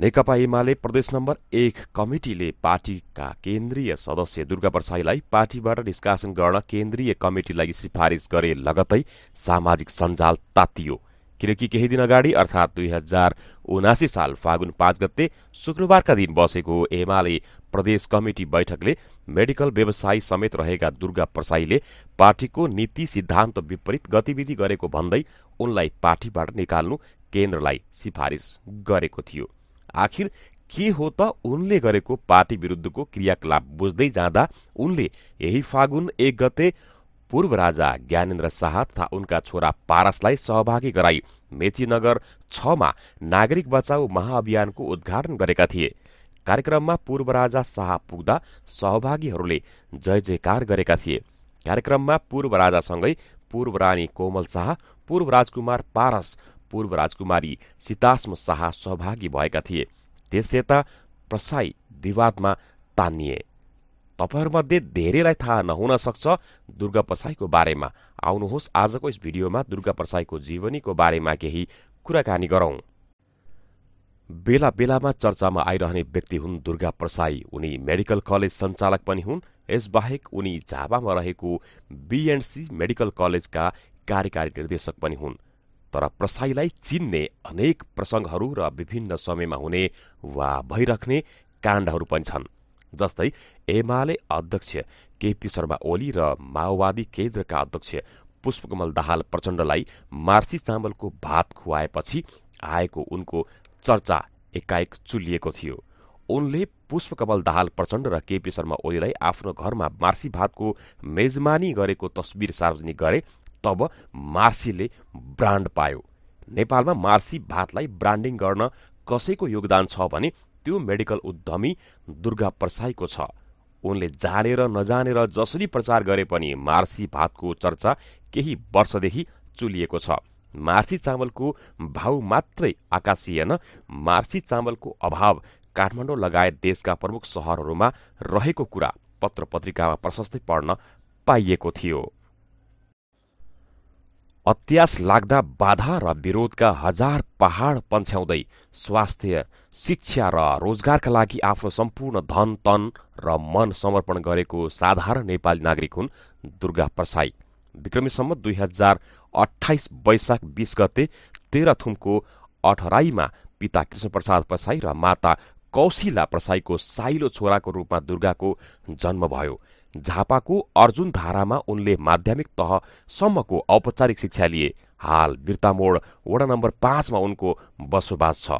नेकपा एमाले प्रदेश नम्बर एक कमिटीले पार्टीका केन्द्रीय सदस्य दुर्गा परसाईलाई पार्टीबाट निष्कासन गर्न केन्द्रीय कमिटिलाई सिफारिस गरे लगतै सामाजिक सञ्जाल तातियो किनकि केही दिन अगाडि अर्थात् दुई हजार उनासी साल फागुन पाँच गते शुक्रबारका दिन बसेको एमाले प्रदेश कमिटी बैठकले मेडिकल व्यवसायी समेत रहेका दुर्गा प्रसाईले पार्टीको नीति सिद्धान्त विपरीत गतिविधि गरेको भन्दै उनलाई पार्टीबाट निकाल्नु केन्द्रलाई सिफारिस गरेको थियो आखिर के हो त उनले गरेको पार्टी विरुद्धको क्रियाकलाप बुझ्दै जाँदा उनले यही फागुन एक गते पूर्व राजा ज्ञानेन्द्र शाह तथा उनका छोरा पारसलाई सहभागी गराई मेचीनगर छमा नागरिक बचाउ महाअभियानको उद्घाटन गरेका थिए कार्यक्रममा पूर्व राजा शाह पुग्दा सहभागीहरूले जय जयकार गरेका थिए कार्यक्रममा पूर्व राजासँगै पूर्व रानी कोमल शाह पूर्व राजकुमार पारस पूर्व राजकुमारी सीतास्म शाह सहभागी भएका थिए त्यसयता प्रसाई विवादमा तानिए तपाईँहरूमध्ये धेरैलाई थाहा नहुन सक्छ दुर्गा प्रसाईको बारेमा आउनुहोस् आजको यस भिडियोमा दुर्गा प्रसाईको जीवनीको बारेमा केही कुराकानी गरौं बेला बेलामा चर्चामा आइरहने व्यक्ति हुन् दुर्गा प्रसाई उनी मेडिकल कलेज सञ्चालक पनि हुन् यसबाहेक उनी झापामा रहेको बिएनसी मेडिकल कलेजका कार्यकारी निर्देशक पनि हुन् तर प्रसाईलाई चिन्ने अनेक प्रसङ्गहरू र विभिन्न समयमा हुने वा भइराख्ने काण्डहरू पनि छन् जस्तै एमाले अध्यक्ष केपी शर्मा ओली र माओवादी केन्द्रका अध्यक्ष पुष्पकमल दाहाल प्रचण्डलाई मार्सी चामलको भात खुवाएपछि आएको उनको चर्चा एकाएक चुलिएको थियो उनले पुष्पकमल दाहाल प्रचण्ड र केपी शर्मा ओलीलाई आफ्नो घरमा मार्सी भातको मेजमानी गरेको तस्विर सार्वजनिक गरे तब मार्सीले ब्रान्ड पायो नेपालमा मार्सी भातलाई ब्रान्डिङ गर्न कसैको योगदान छ भने त्यो मेडिकल उद्यमी दुर्गा परसाईको छ उनले जानेर नजानेर जसरी प्रचार गरे पनि मार्सी भातको चर्चा केही वर्षदेखि चुलिएको छ मार्सी चामलको भाउ मात्रै आकाशिएन मार्सी चामलको अभाव काठमाडौँ लगायत देशका प्रमुख सहरहरूमा रहेको कुरा पत्र पत्रिकामा प्रशस्तै पढ्न पाइएको थियो अत्यास लाग्दा बाधा र विरोधका हजार पहाड पन्छ्याउँदै स्वास्थ्य शिक्षा र रोजगारका लागि आफ्नो सम्पूर्ण धन तन र मन समर्पण गरेको साधारण नेपाली नागरिक हुन् दुर्गा प्रसाई विक्रमीसम्म दुई हजार अठाइस वैशाख बिस गते तेह्रथुमको अठराईमा पिता कृष्णप्रसाद प्रसाई र माता कौशिला प्रसाईको साइलो छोराको रूपमा दुर्गाको जन्म भयो झापाको अर्जुन धारामा उनले माध्यमिक तहसम्मको औपचारिक शिक्षा लिए हाल बिर्तामोड वडा नम्बर पाँचमा उनको बसोबास छ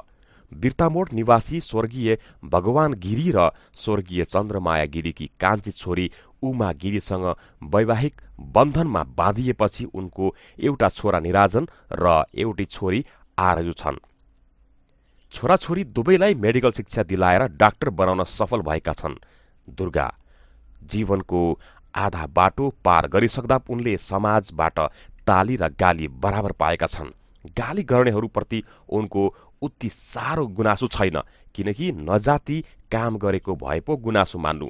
बिर्तामोड निवासी स्वर्गीय भगवान गिरी र स्वर्गीय चन्द्रमाया गिरीकी कान्छी छोरी उमा गिरीसँग वैवाहिक बन्धनमा बाँधिएपछि उनको एउटा छोरा निराजन र एउटी छोरी आरजु छन् छोराछोरी दुवैलाई मेडिकल शिक्षा दिलाएर डाक्टर बनाउन सफल भएका छन् दुर्गा जीवनको आधा बाटो पार गरिसक्दा उनले समाजबाट ताली र गाली बराबर पाएका छन् गाली गर्नेहरूप्रति उनको उति साह्रो गुनासो छैन किनकि नजाति काम गरेको भए पो गुनासो मान्नु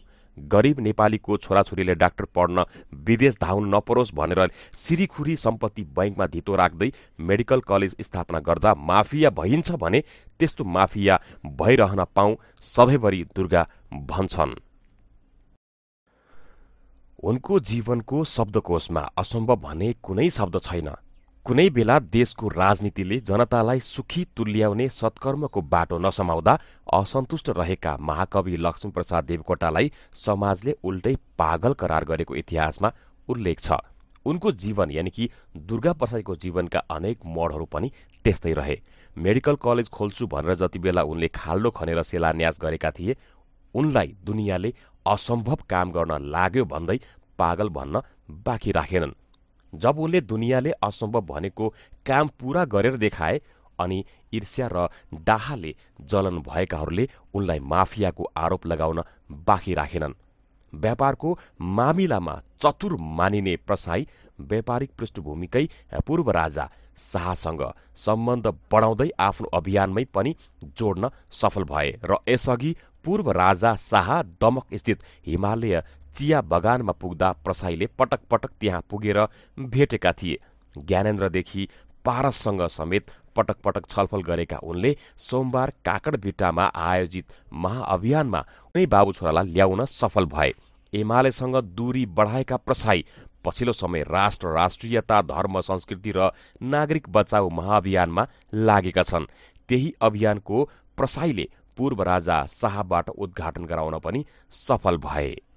गरिब नेपालीको छोराछोरीले डाक्टर पढ्न विदेश धाउन नपरोस् भनेर सिरिखुरी सम्पत्ति बैङ्कमा धितो राख्दै मेडिकल कलेज स्थापना गर्दा माफिया भइन्छ भने त्यस्तो माफिया भइरहन पाऊ सधैँभरि दुर्गा भन्छन् उनको जीवनको शब्दकोशमा असम्भव भने कुनै शब्द छैन कुनै बेला देशको राजनीतिले जनतालाई सुखी तुल्याउने सत्कर्मको बाटो नसमाउँदा असन्तुष्ट रहेका महाकवि लक्ष्मीप्रसाद देवकोटालाई समाजले उल्टै पागल करार गरेको इतिहासमा उल्लेख छ उनको जीवन यानि कि दुर्गा प्रसाईको जीवनका अनेक मोडहरू पनि त्यस्तै रहे मेडिकल कलेज खोल्छु भनेर जति बेला उनले खाल्डो खनेर शिलान्यास गरेका थिए उनलाई दुनियाँले असम्भव काम गर्न लाग्यो भन्दै पागल भन्न बाँकी राखेनन् जब उनले दुनियाँले असम्भव भनेको काम पूरा गरेर देखाए अनि ईर्ष्या र डाहाले जलन भएकाहरूले उनलाई माफियाको आरोप लगाउन बाँकी राखेनन् व्यापारको मामिलामा चतुर मानिने प्रसाई व्यापारिक पृष्ठभूमिकै पूर्व राजा शाहसँग सम्बन्ध बढाउँदै आफ्नो अभियानमै पनि जोड्न सफल भए र यसअघि पूर्व राजा शाह दमक स्थित हिमालय चिया बगानमा पुग्दा प्रसाईले पटक पटक त्यहाँ पुगेर भेटेका थिए ज्ञानेन्द्रदेखि पारससँग समेत पटक पटक छलफल गरेका उनले सोमबार काकडभिट्टामा आयोजित महाअभियानमा उनै बाबु छोरालाई ल्याउन सफल भए एमालेसँग दूरी बढाएका प्रसाई पछिल्लो समय राष्ट्र राष्ट्रियता धर्म संस्कृति र नागरिक बचाउ महाअभियानमा लागेका छन् त्यही अभियानको प्रसाईले पूर्व राजा शाहबाट उद्घाटन गराउन पनि सफल भए